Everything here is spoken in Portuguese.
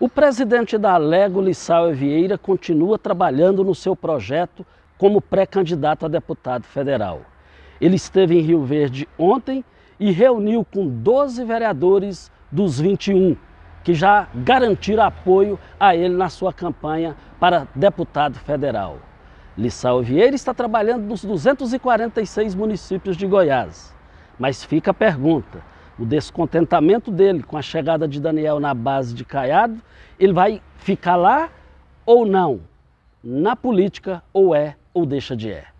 O presidente da Alego, Lissau Vieira, continua trabalhando no seu projeto como pré-candidato a deputado federal. Ele esteve em Rio Verde ontem e reuniu com 12 vereadores dos 21, que já garantiram apoio a ele na sua campanha para deputado federal. Lissau Vieira está trabalhando nos 246 municípios de Goiás. Mas fica a pergunta: o descontentamento dele com a chegada de Daniel na base de Caiado, ele vai ficar lá ou não? Na política, ou é ou deixa de é.